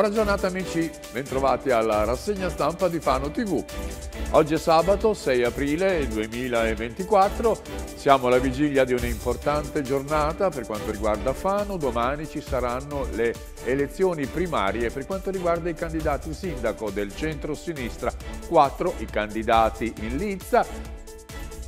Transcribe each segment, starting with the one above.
Buona giornata amici, bentrovati alla rassegna stampa di Fano TV. Oggi è sabato 6 aprile 2024, siamo alla vigilia di un'importante giornata per quanto riguarda Fano, domani ci saranno le elezioni primarie per quanto riguarda i candidati sindaco del centro-sinistra, quattro i candidati in lizza,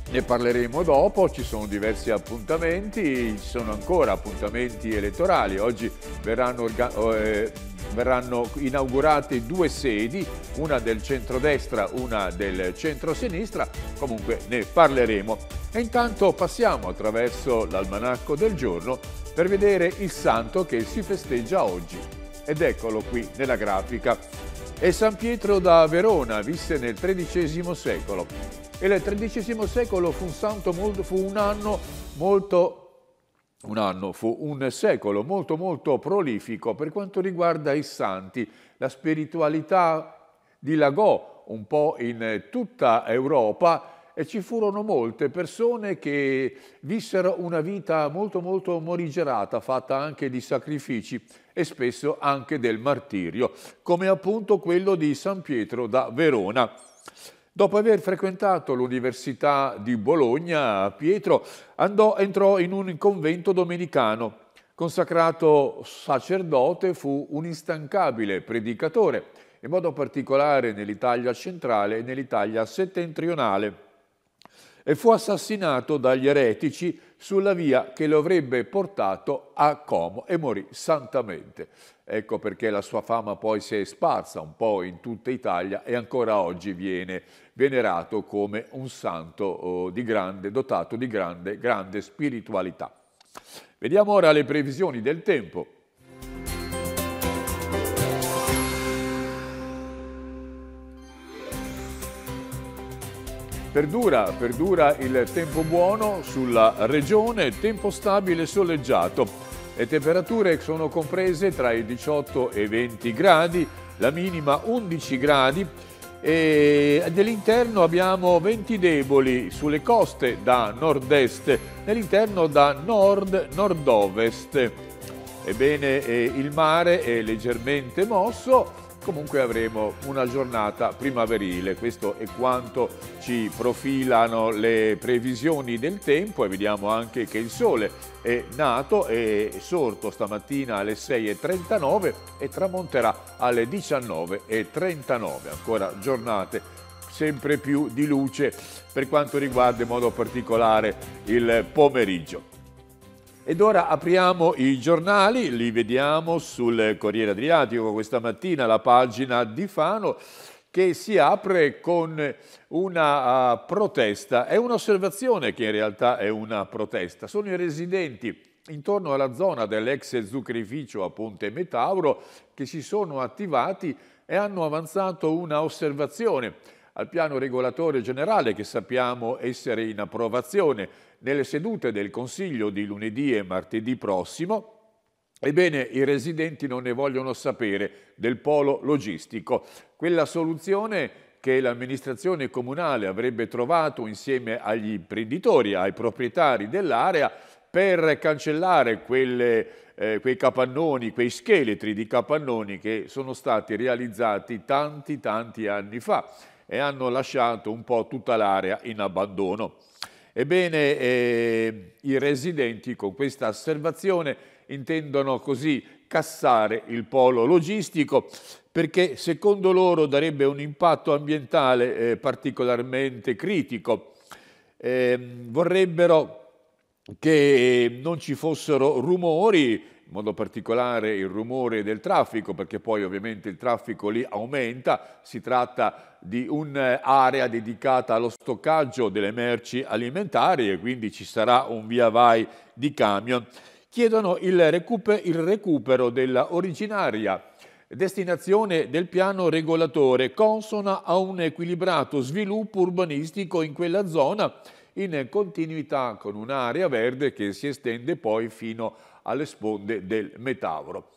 ne parleremo dopo, ci sono diversi appuntamenti, ci sono ancora appuntamenti elettorali, oggi verranno organizzati. Eh, verranno inaugurate due sedi, una del centrodestra, una del centrosinistra, comunque ne parleremo. E intanto passiamo attraverso l'almanacco del giorno per vedere il santo che si festeggia oggi. Ed eccolo qui nella grafica. È San Pietro da Verona visse nel XIII secolo. E nel XIII secolo fu un, molto, fu un anno molto un anno fu un secolo molto molto prolifico per quanto riguarda i santi. La spiritualità dilagò un po' in tutta Europa e ci furono molte persone che vissero una vita molto molto morigerata, fatta anche di sacrifici e spesso anche del martirio, come appunto quello di San Pietro da Verona. Dopo aver frequentato l'Università di Bologna, Pietro andò, entrò in un convento domenicano. Consacrato sacerdote, fu un instancabile predicatore, in modo particolare nell'Italia centrale e nell'Italia settentrionale, e fu assassinato dagli eretici sulla via che lo avrebbe portato a Como e morì santamente. Ecco perché la sua fama poi si è sparsa un po' in tutta Italia e ancora oggi viene venerato come un santo oh, di grande, dotato di grande, grande spiritualità. Vediamo ora le previsioni del tempo. Perdura, perdura il tempo buono sulla regione, tempo stabile e soleggiato. Le temperature sono comprese tra i 18 e i 20 gradi, la minima 11 gradi e dell'interno abbiamo venti deboli sulle coste da nord-est, nell'interno da nord-nord-ovest. Ebbene eh, il mare è leggermente mosso, comunque avremo una giornata primaverile. Questo è quanto ci profilano le previsioni del tempo e vediamo anche che il sole è nato e sorto stamattina alle 6.39 e tramonterà alle 19.39. Ancora giornate sempre più di luce per quanto riguarda in modo particolare il pomeriggio. Ed ora apriamo i giornali, li vediamo sul Corriere Adriatico questa mattina, la pagina di Fano che si apre con una uh, protesta. È un'osservazione che in realtà è una protesta. Sono i residenti intorno alla zona dell'ex zuccherificio a Ponte Metauro che si sono attivati e hanno avanzato una osservazione al piano regolatore generale che sappiamo essere in approvazione nelle sedute del Consiglio di lunedì e martedì prossimo, Ebbene, i residenti non ne vogliono sapere del polo logistico. Quella soluzione che l'amministrazione comunale avrebbe trovato insieme agli imprenditori, ai proprietari dell'area, per cancellare quelle, eh, quei capannoni, quei scheletri di capannoni che sono stati realizzati tanti, tanti anni fa e hanno lasciato un po' tutta l'area in abbandono. Ebbene, eh, i residenti con questa osservazione intendono così cassare il polo logistico perché secondo loro darebbe un impatto ambientale eh, particolarmente critico. Eh, vorrebbero che non ci fossero rumori in modo particolare il rumore del traffico, perché poi ovviamente il traffico lì aumenta, si tratta di un'area dedicata allo stoccaggio delle merci alimentari e quindi ci sarà un via vai di camion, chiedono il, recupero, il recupero della destinazione del piano regolatore consona a un equilibrato sviluppo urbanistico in quella zona in continuità con un'area verde che si estende poi fino alle sponde del Metauro.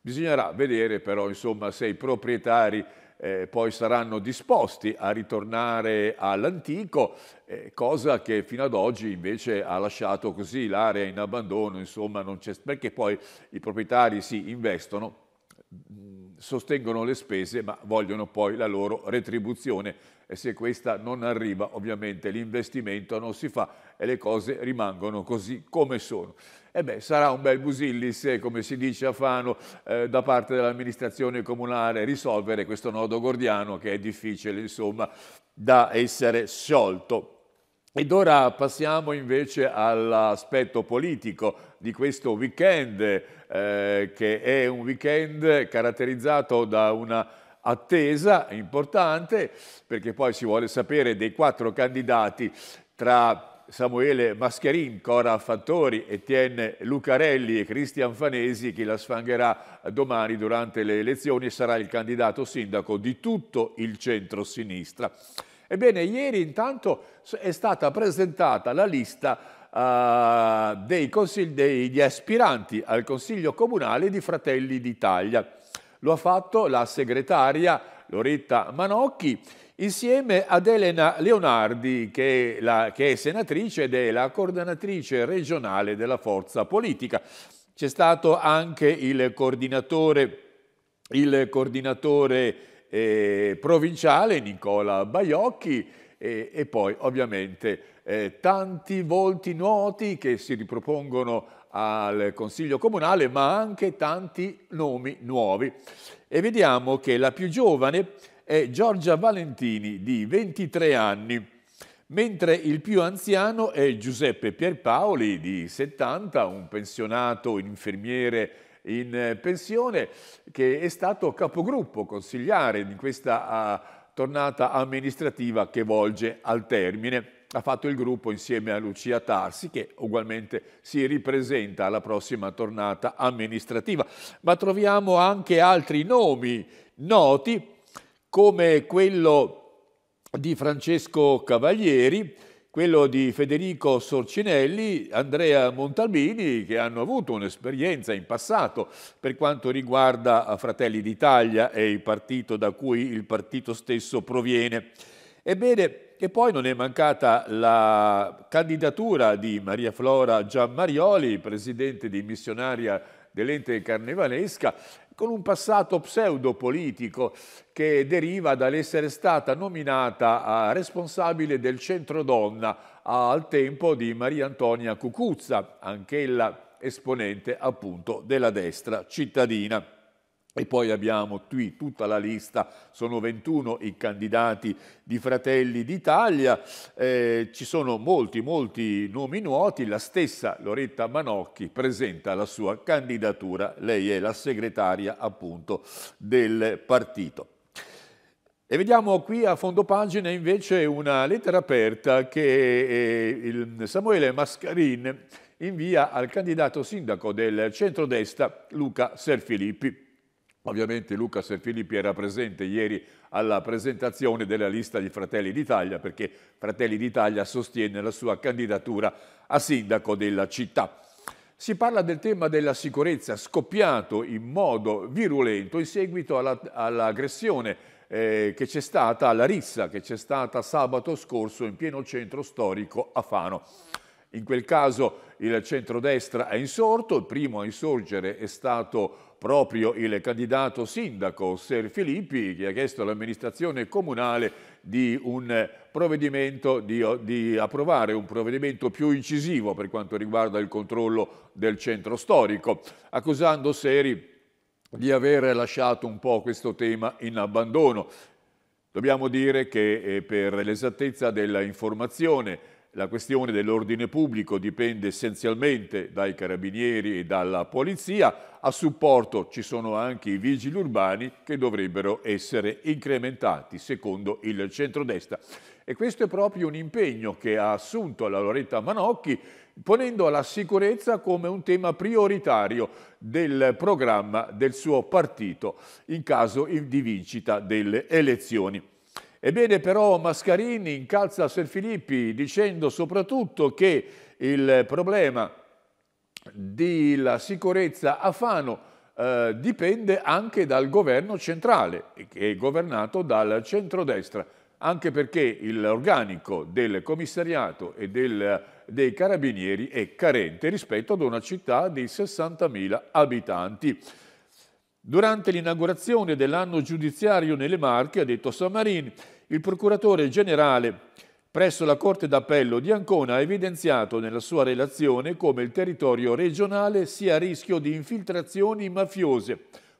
Bisognerà vedere però insomma, se i proprietari eh, poi saranno disposti a ritornare all'antico, eh, cosa che fino ad oggi invece ha lasciato così l'area in abbandono, insomma, perché poi i proprietari si investono, sostengono le spese ma vogliono poi la loro retribuzione e se questa non arriva ovviamente l'investimento non si fa e le cose rimangono così come sono. E beh, sarà un bel busillis, eh, come si dice a Fano, eh, da parte dell'amministrazione comunale risolvere questo nodo gordiano che è difficile insomma da essere sciolto. Ed ora passiamo invece all'aspetto politico di questo weekend, eh, che è un weekend caratterizzato da una attesa importante, perché poi si vuole sapere dei quattro candidati tra Samuele Mascherin, Cora Fattori, Etienne Lucarelli e Cristian Fanesi, chi la sfangherà domani durante le elezioni e sarà il candidato sindaco di tutto il centro-sinistra. Ebbene, ieri intanto è stata presentata la lista uh, dei degli aspiranti al Consiglio Comunale di Fratelli d'Italia. Lo ha fatto la segretaria Loretta Manocchi insieme ad Elena Leonardi, che è, la, che è senatrice ed è la coordinatrice regionale della forza politica. C'è stato anche il coordinatore, il coordinatore eh, provinciale Nicola Baiocchi e, e poi ovviamente eh, tanti volti noti che si ripropongono al Consiglio Comunale ma anche tanti nomi nuovi e vediamo che la più giovane è Giorgia Valentini di 23 anni mentre il più anziano è Giuseppe Pierpaoli di 70, un pensionato infermiere in eh, pensione, che è stato capogruppo consigliare in questa ah, tornata amministrativa che volge al termine. Ha fatto il gruppo insieme a Lucia Tarsi, che ugualmente si ripresenta alla prossima tornata amministrativa. Ma troviamo anche altri nomi noti, come quello di Francesco Cavalieri, quello di Federico Sorcinelli, Andrea Montalbini, che hanno avuto un'esperienza in passato per quanto riguarda eh, Fratelli d'Italia e il partito da cui il partito stesso proviene. Ebbene, e poi non è mancata la candidatura di Maria Flora Giammarioli, presidente di missionaria dell'ente carnevalesca, con un passato pseudopolitico che deriva dall'essere stata nominata eh, responsabile del Centro Donna al tempo di Maria Antonia Cucuzza, anch'ella esponente appunto della destra cittadina. E poi abbiamo qui tutta la lista, sono 21 i candidati di Fratelli d'Italia, eh, ci sono molti, molti nomi nuoti, la stessa Loretta Manocchi presenta la sua candidatura, lei è la segretaria appunto del partito. E vediamo qui a fondo pagina invece una lettera aperta che eh, Samuele Mascarin invia al candidato sindaco del centrodestra Luca Serfilippi. Ovviamente Luca Serfilippi era presente ieri alla presentazione della lista di Fratelli d'Italia perché Fratelli d'Italia sostiene la sua candidatura a sindaco della città. Si parla del tema della sicurezza scoppiato in modo virulento in seguito all'aggressione eh, che c'è stata, alla rissa che c'è stata sabato scorso in pieno centro storico a Fano. In quel caso il centrodestra è insorto, il primo a insorgere è stato proprio il candidato sindaco Ser Filippi che ha chiesto all'amministrazione comunale di, di, di approvare un provvedimento più incisivo per quanto riguarda il controllo del centro storico, accusando Seri di aver lasciato un po' questo tema in abbandono. Dobbiamo dire che eh, per l'esattezza della informazione la questione dell'ordine pubblico dipende essenzialmente dai carabinieri e dalla polizia, a supporto ci sono anche i vigili urbani che dovrebbero essere incrementati secondo il centrodestra. E questo è proprio un impegno che ha assunto la Loretta Manocchi ponendo la sicurezza come un tema prioritario del programma del suo partito in caso di vincita delle elezioni. Ebbene però Mascarini incalza Ser Filippi dicendo soprattutto che il problema della sicurezza a Fano eh, dipende anche dal governo centrale, che è governato dal centrodestra, anche perché l'organico del commissariato e del, dei carabinieri è carente rispetto ad una città di 60.000 abitanti. Durante l'inaugurazione dell'anno giudiziario nelle Marche, ha detto Samarin, il procuratore generale presso la Corte d'Appello di Ancona ha evidenziato nella sua relazione come il territorio regionale sia a rischio di infiltrazioni mafiose.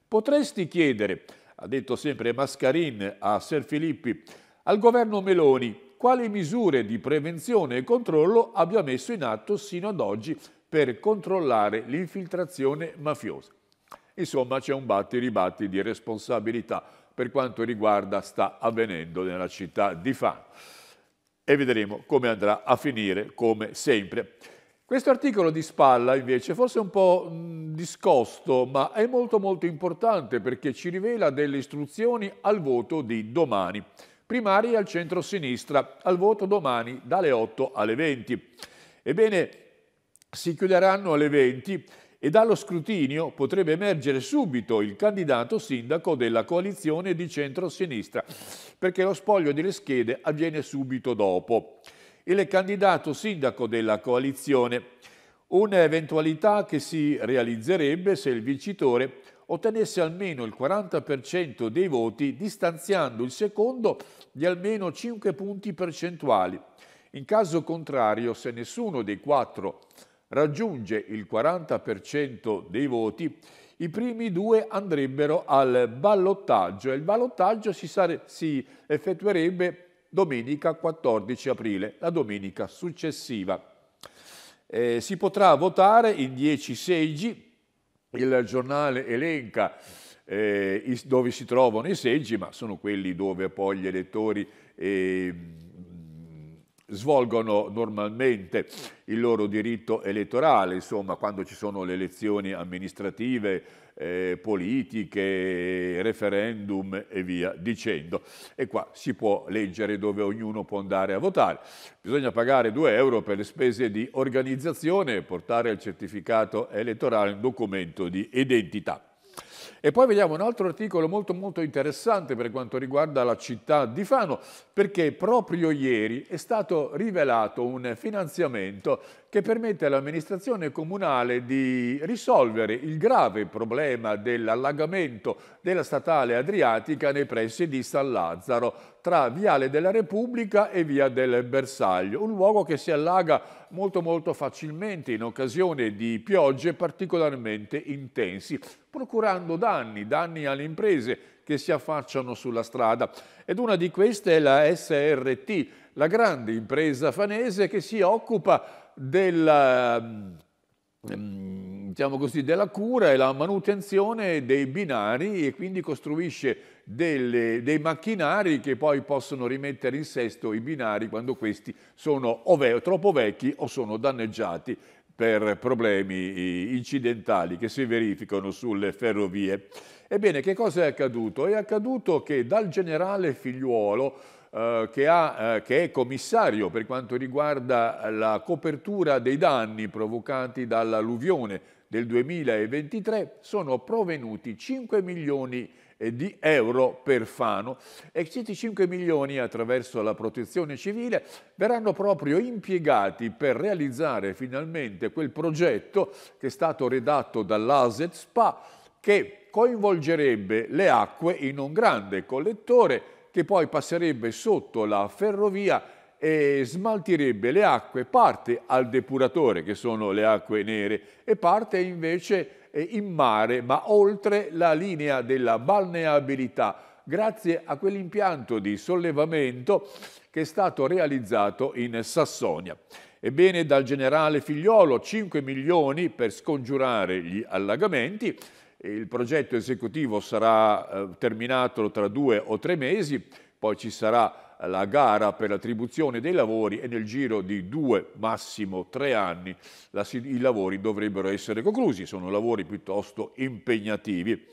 Potresti chiedere, ha detto sempre Mascarin a Ser Filippi, al governo Meloni quali misure di prevenzione e controllo abbia messo in atto sino ad oggi per controllare l'infiltrazione mafiosa. Insomma c'è un batti e ribatti di responsabilità per quanto riguarda sta avvenendo nella città di Fan. E vedremo come andrà a finire, come sempre. Questo articolo di Spalla invece forse è un po' discosto, ma è molto molto importante perché ci rivela delle istruzioni al voto di domani. Primari al centro-sinistra, al voto domani dalle 8 alle 20. Ebbene, si chiuderanno alle 20 e dallo scrutinio potrebbe emergere subito il candidato sindaco della coalizione di centro-sinistra, perché lo spoglio delle schede avviene subito dopo. Il candidato sindaco della coalizione, un'eventualità che si realizzerebbe se il vincitore ottenesse almeno il 40% dei voti, distanziando il secondo di almeno 5 punti percentuali. In caso contrario, se nessuno dei quattro raggiunge il 40% dei voti, i primi due andrebbero al ballottaggio e il ballottaggio si, si effettuerebbe domenica 14 aprile, la domenica successiva. Eh, si potrà votare in 10 seggi, il giornale elenca eh, dove si trovano i seggi, ma sono quelli dove poi gli elettori eh, svolgono normalmente il loro diritto elettorale, insomma, quando ci sono le elezioni amministrative, eh, politiche, referendum e via dicendo. E qua si può leggere dove ognuno può andare a votare. Bisogna pagare 2 euro per le spese di organizzazione e portare il certificato elettorale, un documento di identità. E poi vediamo un altro articolo molto molto interessante per quanto riguarda la città di Fano, perché proprio ieri è stato rivelato un finanziamento che permette all'amministrazione comunale di risolvere il grave problema dell'allagamento della statale Adriatica nei pressi di San Lazzaro, tra Viale della Repubblica e Via del Bersaglio, un luogo che si allaga molto molto facilmente in occasione di piogge particolarmente intensi, procurando danni, danni alle imprese che si affacciano sulla strada. Ed una di queste è la SRT, la grande impresa fanese che si occupa della, ehm, diciamo così, della cura e la manutenzione dei binari e quindi costruisce delle, dei macchinari che poi possono rimettere in sesto i binari quando questi sono o ve troppo vecchi o sono danneggiati per problemi incidentali che si verificano sulle ferrovie. Ebbene, che cosa è accaduto? È accaduto che dal generale Figliuolo eh, che, ha, eh, che, è commissario per quanto riguarda la copertura dei danni provocati dall'alluvione del 2023 sono provenuti 5 milioni di euro eh, di euro per Fano e questi 5 milioni attraverso la protezione civile verranno proprio impiegati per realizzare finalmente quel progetto che è stato redatto dall'ASET SPA che coinvolgerebbe le acque in un grande collettore che poi passerebbe sotto la ferrovia e smaltirebbe le acque, parte al depuratore, che sono le acque nere, e parte invece eh, in mare, ma oltre la linea della balneabilità, grazie a quell'impianto di sollevamento che è stato realizzato in Sassonia. Ebbene, dal generale Figliolo 5 milioni per scongiurare gli allagamenti, il progetto esecutivo sarà eh, terminato tra due o tre mesi, poi ci sarà la gara per l'attribuzione dei lavori e nel giro di due, massimo tre anni, la, i lavori dovrebbero essere conclusi. Sono lavori piuttosto impegnativi.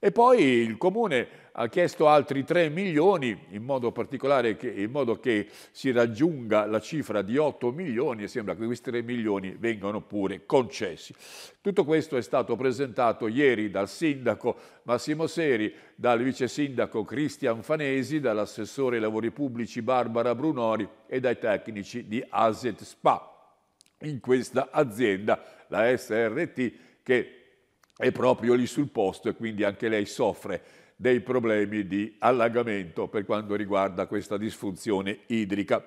E poi il Comune ha chiesto altri 3 milioni, in modo particolare che, in modo che si raggiunga la cifra di 8 milioni e sembra che questi 3 milioni vengano pure concessi. Tutto questo è stato presentato ieri dal sindaco Massimo Seri, dal vice sindaco Cristian Fanesi, dall'assessore ai lavori pubblici Barbara Brunori e dai tecnici di Aset Spa. In questa azienda, la SRT, che è proprio lì sul posto e quindi anche lei soffre dei problemi di allagamento per quanto riguarda questa disfunzione idrica.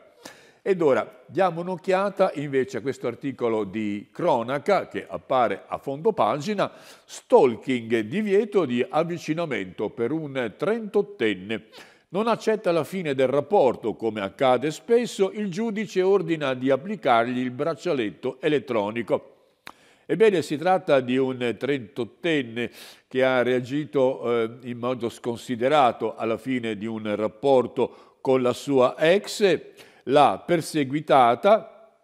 Ed ora diamo un'occhiata invece a questo articolo di cronaca che appare a fondo pagina, stalking, divieto di avvicinamento per un trentottenne. Non accetta la fine del rapporto, come accade spesso, il giudice ordina di applicargli il braccialetto elettronico. Ebbene, si tratta di un trentottenne che ha reagito eh, in modo sconsiderato alla fine di un rapporto con la sua ex, l'ha perseguitata,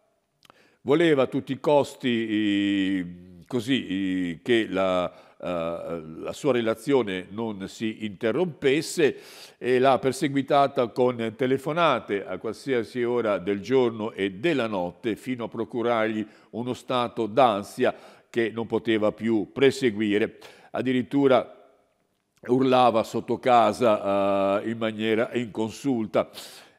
voleva a tutti i costi eh, così eh, che la eh, la sua relazione non si interrompesse e l'ha perseguitata con telefonate a qualsiasi ora del giorno e della notte fino a procurargli uno stato d'ansia che non poteva più proseguire. Addirittura urlava sotto casa uh, in maniera inconsulta.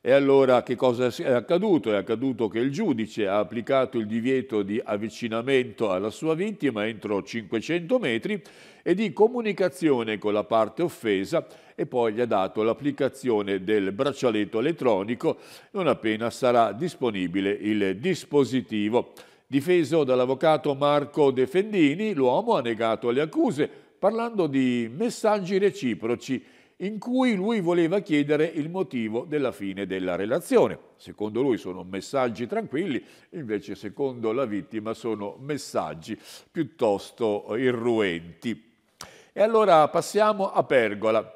E allora che cosa è accaduto? È accaduto che il giudice ha applicato il divieto di avvicinamento alla sua vittima entro 500 metri e di comunicazione con la parte offesa e poi gli ha dato l'applicazione del braccialetto elettronico non appena sarà disponibile il dispositivo. Difeso dall'avvocato Marco Defendini, l'uomo ha negato le accuse parlando di messaggi reciproci in cui lui voleva chiedere il motivo della fine della relazione. Secondo lui sono messaggi tranquilli, invece secondo la vittima sono messaggi piuttosto eh, irruenti. E allora passiamo a Pergola.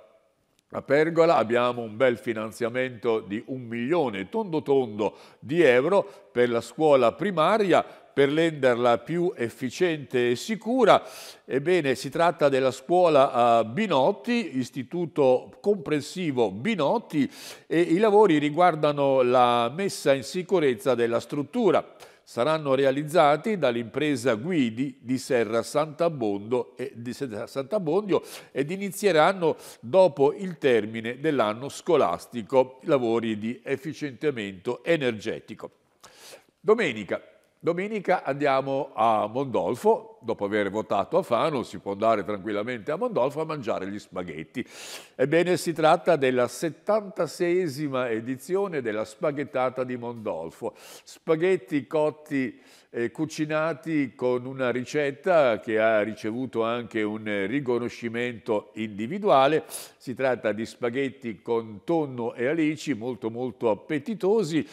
A Pergola abbiamo un bel finanziamento di un milione tondo tondo di euro per la scuola primaria per renderla più efficiente e sicura. Ebbene, si tratta della scuola eh, Binotti, istituto comprensivo Binotti, e i lavori riguardano la messa in sicurezza della struttura. Saranno realizzati dall'impresa Guidi di Serra Sant'Abbondio ed inizieranno dopo il termine dell'anno scolastico lavori di efficientamento energetico. Domenica Domenica andiamo a Mondolfo, dopo aver votato a Fano si può andare tranquillamente a Mondolfo a mangiare gli spaghetti. Ebbene si tratta della 76esima edizione della spaghettata di Mondolfo. Spaghetti cotti e cucinati con una ricetta che ha ricevuto anche un riconoscimento individuale. Si tratta di spaghetti con tonno e alici molto molto appetitosi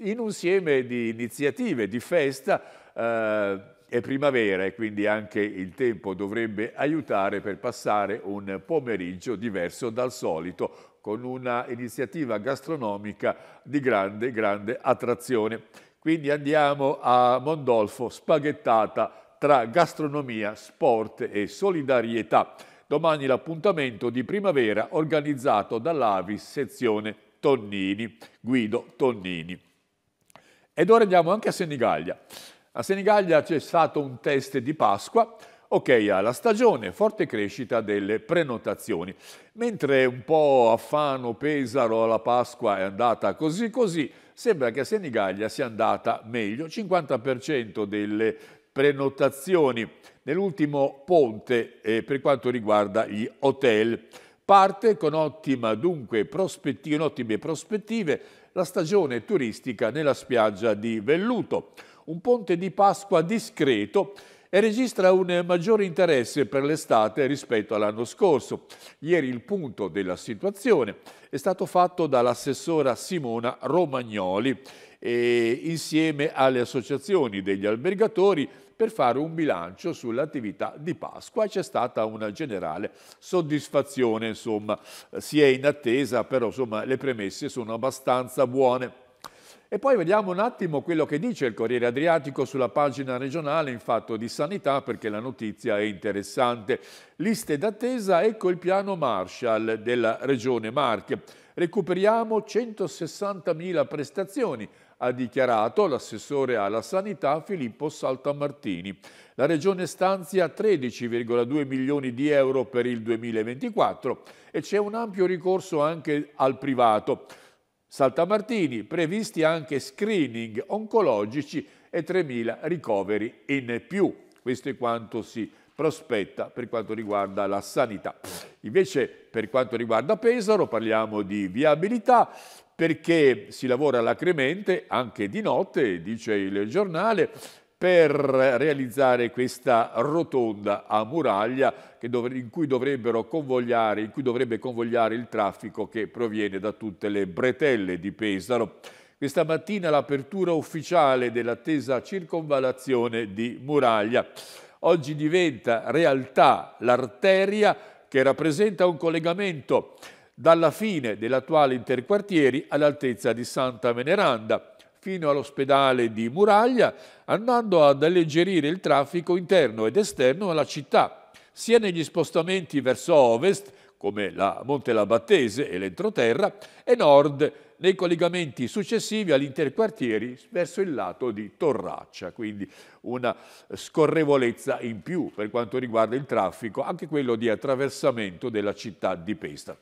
in un insieme di iniziative, di festa, eh, è primavera e quindi anche il tempo dovrebbe aiutare per passare un pomeriggio diverso dal solito con una iniziativa gastronomica di grande, grande attrazione. Quindi andiamo a Mondolfo, spaghettata tra gastronomia, sport e solidarietà. Domani l'appuntamento di primavera organizzato dall'Avis sezione Tonnini, Guido Tonnini. Ed ora andiamo anche a Senigallia. A Senigallia c'è stato un test di Pasqua, ok alla stagione, forte crescita delle prenotazioni. Mentre un po' a Fano, Pesaro, la Pasqua è andata così così, sembra che a Senigallia sia andata meglio, 50% delle prenotazioni nell'ultimo ponte eh, per quanto riguarda gli hotel. Parte con dunque, prospettive, ottime prospettive la stagione turistica nella spiaggia di Velluto. Un ponte di Pasqua discreto e registra un maggiore interesse per l'estate rispetto all'anno scorso. Ieri il punto della situazione è stato fatto dall'assessora Simona Romagnoli e insieme alle associazioni degli albergatori per fare un bilancio sull'attività di Pasqua. C'è stata una generale soddisfazione, insomma, si è in attesa, però insomma, le premesse sono abbastanza buone. E poi vediamo un attimo quello che dice il Corriere Adriatico sulla pagina regionale in fatto di sanità, perché la notizia è interessante. Liste d'attesa, ecco il piano Marshall della Regione Marche. Recuperiamo 160.000 prestazioni, ha dichiarato l'assessore alla sanità Filippo Saltamartini. La Regione stanzia 13,2 milioni di euro per il 2024 e c'è un ampio ricorso anche al privato. Saltamartini, previsti anche screening oncologici e 3.000 ricoveri in più. Questo è quanto si prospetta per quanto riguarda la sanità. Invece per quanto riguarda Pesaro parliamo di viabilità, perché si lavora lacrimente anche di notte, dice il giornale, per realizzare questa rotonda a muraglia in cui, in cui dovrebbe convogliare il traffico che proviene da tutte le bretelle di Pesaro. Questa mattina l'apertura ufficiale dell'attesa circonvalazione di Muraglia. Oggi diventa realtà l'arteria che rappresenta un collegamento dalla fine dell'attuale interquartieri all'altezza di Santa Veneranda, fino all'ospedale di Muraglia, andando ad alleggerire il traffico interno ed esterno alla città, sia negli spostamenti verso ovest, come la Monte Labattese e l'entroterra, e nord nei collegamenti successivi all'interquartieri verso il lato di Torraccia, quindi una scorrevolezza in più per quanto riguarda il traffico, anche quello di attraversamento della città di Pesta.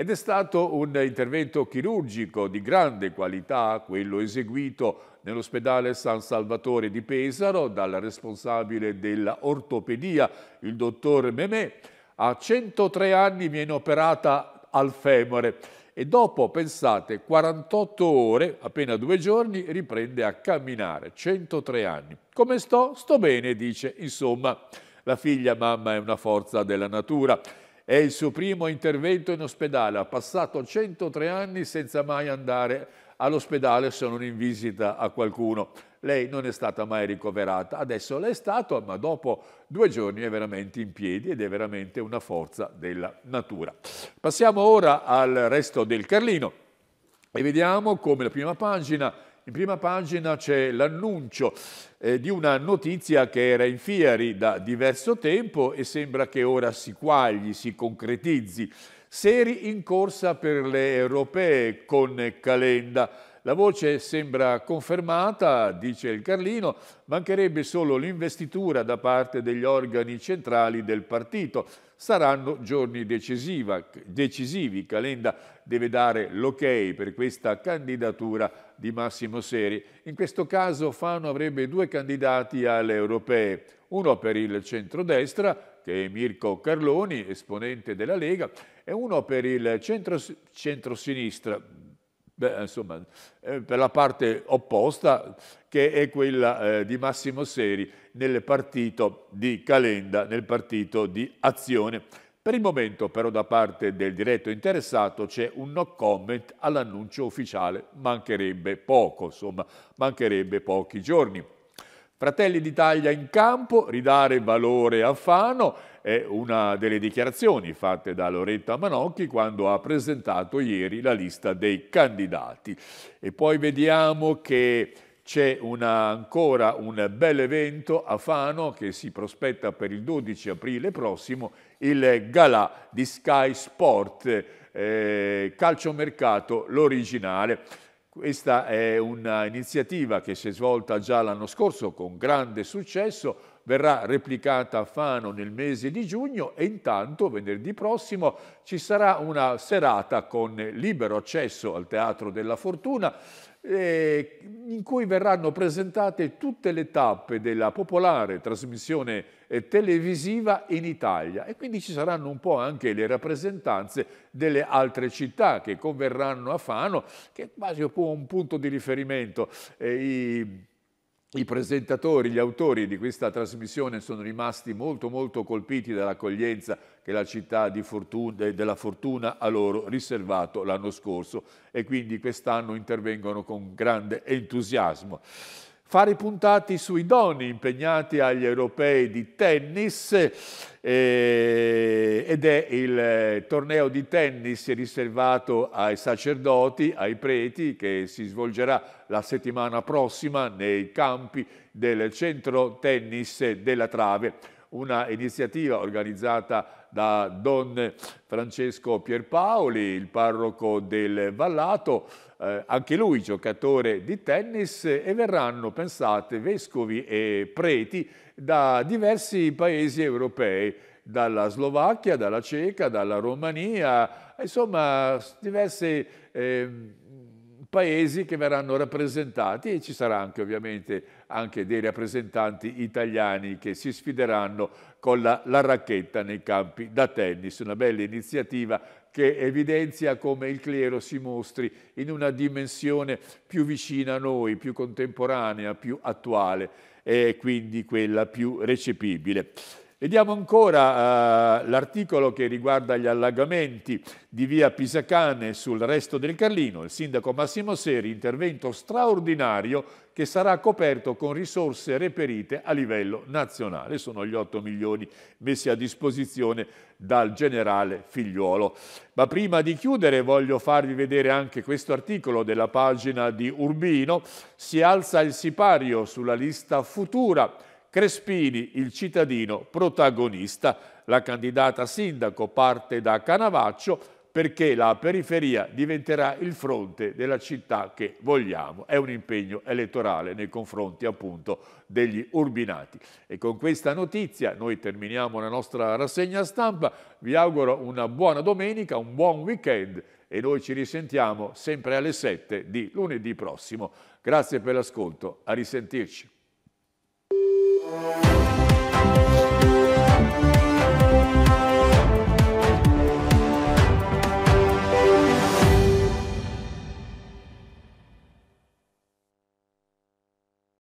Ed è stato un intervento chirurgico di grande qualità, quello eseguito nell'ospedale San Salvatore di Pesaro dal responsabile dell'ortopedia, il dottor Memè. A 103 anni viene operata al femore e dopo, pensate, 48 ore, appena due giorni, riprende a camminare, 103 anni. Come sto? Sto bene, dice. Insomma, la figlia mamma è una forza della natura è il suo primo intervento in ospedale, ha passato 103 anni senza mai andare all'ospedale se non in visita a qualcuno. Lei non è stata mai ricoverata, adesso l'è stato, ma dopo due giorni è veramente in piedi ed è veramente una forza della natura. Passiamo ora al resto del Carlino e vediamo come la prima pagina in prima pagina c'è l'annuncio eh, di una notizia che era in Fiari da diverso tempo e sembra che ora si quagli, si concretizzi. Seri in corsa per le europee con Calenda. La voce sembra confermata, dice il Carlino, mancherebbe solo l'investitura da parte degli organi centrali del partito. Saranno giorni decisivi. Calenda deve dare l'ok per questa candidatura di Massimo Seri. In questo caso Fano avrebbe due candidati alle europee, uno per il centrodestra che è Mirko Carloni, esponente della Lega, e uno per il centro, centrosinistra, Beh, insomma, eh, per la parte opposta che è quella eh, di Massimo Seri nel partito di Calenda, nel partito di Azione. Per il momento però da parte del diretto interessato c'è un no comment all'annuncio ufficiale, mancherebbe poco, insomma, mancherebbe pochi giorni. Fratelli d'Italia in campo, ridare valore a Fano è una delle dichiarazioni fatte da Loretta Manocchi quando ha presentato ieri la lista dei candidati. E poi vediamo che c'è ancora un bel evento a Fano che si prospetta per il 12 aprile prossimo, il Galà di Sky Sport, eh, calciomercato l'originale. Questa è un'iniziativa che si è svolta già l'anno scorso con grande successo, verrà replicata a Fano nel mese di giugno e intanto venerdì prossimo ci sarà una serata con libero accesso al Teatro della Fortuna eh, in cui verranno presentate tutte le tappe della popolare trasmissione eh, televisiva in Italia e quindi ci saranno un po' anche le rappresentanze delle altre città che converranno a Fano, che è quasi un po' un punto di riferimento. Eh, i, i presentatori, gli autori di questa trasmissione sono rimasti molto molto colpiti dall'accoglienza che la città Fortuna, della Fortuna ha loro riservato l'anno scorso e quindi quest'anno intervengono con grande entusiasmo. Fare puntati sui doni impegnati agli europei di tennis eh, ed è il eh, torneo di tennis riservato ai sacerdoti, ai preti, che si svolgerà la settimana prossima nei campi del centro tennis della Trave, una iniziativa organizzata da Don Francesco Pierpaoli, il parroco del Vallato, eh, anche lui giocatore di tennis e verranno, pensate, vescovi e preti da diversi paesi europei, dalla Slovacchia, dalla Ceca, dalla Romania, insomma diversi eh, paesi che verranno rappresentati e ci sarà anche ovviamente anche dei rappresentanti italiani che si sfideranno con la, la racchetta nei campi da tennis. Una bella iniziativa che evidenzia come il clero si mostri in una dimensione più vicina a noi, più contemporanea, più attuale e quindi quella più recepibile. Vediamo ancora eh, l'articolo che riguarda gli allagamenti di via Pisacane sul resto del Carlino. Il sindaco Massimo Seri, intervento straordinario che sarà coperto con risorse reperite a livello nazionale. Sono gli 8 milioni messi a disposizione dal generale Figliuolo. Ma prima di chiudere voglio farvi vedere anche questo articolo della pagina di Urbino. Si alza il sipario sulla lista futura Crespini, il cittadino protagonista. La candidata sindaco parte da Canavaccio perché la periferia diventerà il fronte della città che vogliamo. È un impegno elettorale nei confronti appunto degli urbinati. E con questa notizia noi terminiamo la nostra rassegna stampa. Vi auguro una buona domenica, un buon weekend e noi ci risentiamo sempre alle 7 di lunedì prossimo. Grazie per l'ascolto, a risentirci. Música